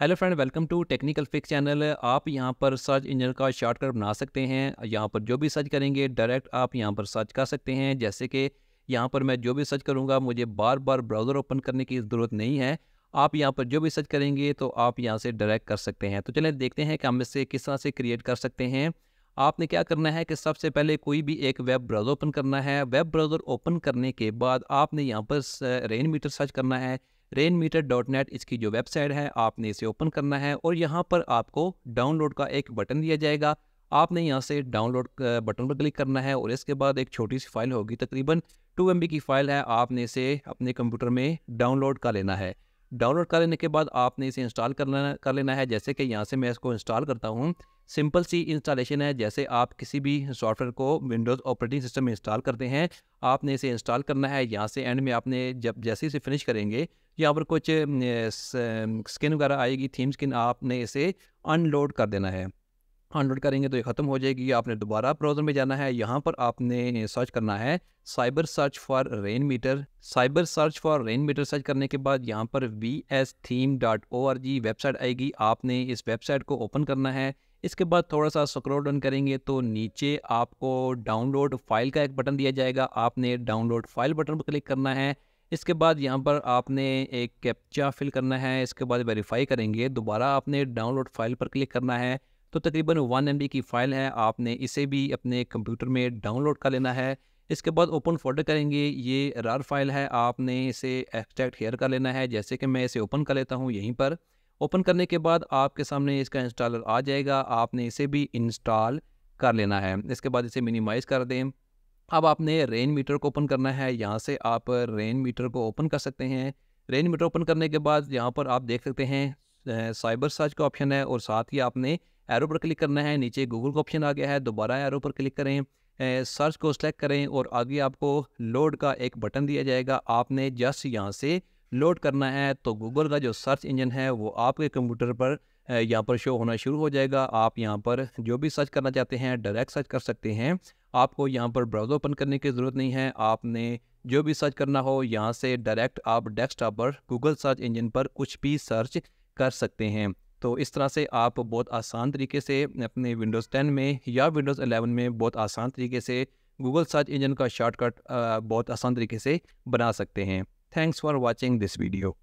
hello friend welcome to technical fix channel आप यहां पर सर्च इंजन का शॉर्टकट बना सकते हैं यहां पर जो भी सर्च करेंगे डायरेक्ट आप यहां पर सर्च कर सकते हैं जैसे कि यहां पर मैं जो भी सर्च करूंगा मुझे बार बार ब्राउज़र ओपन करने की ज़रूरत नहीं है आप यहाँ पर जो भी सर्च करेंगे तो आप यहाँ से डायरेक्ट कर सकते हैं तो चलें देखते हैं कि हम इससे किस तरह से क्रिएट कर सकते हैं आपने क्या करना है कि सबसे पहले कोई भी एक वेब ब्राउज़र ओपन करना है वेब ब्राउज़र ओपन करने के बाद आपने यहाँ पर रेन मीटर सर्च करना है रेन मीटर डॉट नेट इसकी जो वेबसाइट है आपने इसे ओपन करना है और यहाँ पर आपको डाउनलोड का एक बटन दिया जाएगा आपने यहाँ से डाउनलोड बटन पर क्लिक करना है और इसके बाद एक छोटी सी फाइल होगी तकरीबन टू एम की फ़ाइल है आपने इसे अपने कंप्यूटर में डाउनलोड कर लेना है डाउनलोड कर लेने के बाद आपने इसे इंस्टॉल कर लेना कर लेना है जैसे कि यहाँ से मैं इसको इंस्टॉल करता हूँ सिंपल सी इंस्टॉलेशन है जैसे आप किसी भी सॉफ्टवेयर को विंडोज़ ऑपरेटिंग सिस्टम में इंस्टॉल करते हैं आपने इसे इंस्टॉल करना है यहाँ से एंड में आपने जब जैसे इसे फिनिश करेंगे यहाँ पर कुछ स्किन वगैरह आएगी थीम स्किन आपने इसे अनलोड कर देना है हंड्रेड करेंगे तो ये ख़त्म हो जाएगी आपने दोबारा ब्राउज़र में जाना है यहाँ पर आपने सर्च करना है cyber search for rain meter cyber search for rain meter search करने के बाद यहाँ पर V S theme dot O R G website आएगी आपने इस वेबसाइट को ओपन करना है इसके बाद थोड़ा सा स्क्रॉल डाउन करेंगे तो नीचे आपको डाउनलोड फाइल का एक बटन दिया जाएगा आपने डाउनलोड फाइल बटन पर क्लिक करना है इसके बाद यहाँ पर आपने एक कैप्चा फिल करना है इसके बाद वेरीफाई करेंगे दोबारा आपने डाउनलोड फाइल पर क्लिक करना है तो तकरीबन वन एम की फ़ाइल है आपने इसे भी अपने कंप्यूटर में डाउनलोड कर लेना है इसके बाद ओपन फोल्डर करेंगे ये रार फाइल है आपने इसे एक्सट्रैक्ट हेयर कर लेना है जैसे कि मैं इसे ओपन कर लेता हूँ यहीं पर ओपन करने के बाद आपके सामने इसका इंस्टॉलर आ जाएगा आपने इसे भी इंस्टॉल कर लेना है इसके बाद इसे मिनिमाइज़ कर दें अब आपने रेन मीटर को ओपन करना है यहाँ से आप रेन मीटर को ओपन कर सकते हैं रेन मीटर ओपन करने के बाद यहाँ पर आप देख सकते हैं साइबर सर्च का ऑप्शन है और साथ ही आपने एरो पर क्लिक करना है नीचे गूगल का ऑप्शन आ गया है दोबारा एरो पर क्लिक करें सर्च को सेलेक्ट करें और आगे आपको लोड का एक बटन दिया जाएगा आपने जस्ट यहाँ से लोड करना है तो गूगल का जो सर्च इंजन है वो आपके कंप्यूटर पर यहाँ पर शो होना शुरू हो जाएगा आप यहाँ पर जो भी सर्च करना चाहते हैं डायरेक्ट सर्च कर सकते हैं आपको यहाँ पर ब्राउज़र ओपन करने की ज़रूरत नहीं है आपने जो भी सर्च करना हो यहाँ से डायरेक्ट आप डेस्कटॉप पर गूगल सर्च इंजन पर कुछ भी सर्च कर सकते हैं तो इस तरह से आप बहुत आसान तरीके से अपने विंडोज़ टेन में या विंडोज़ अलेवन में बहुत आसान तरीके से गूगल सर्च इंजन का शॉर्टकट बहुत आसान तरीके से बना सकते हैं thanks for watching this video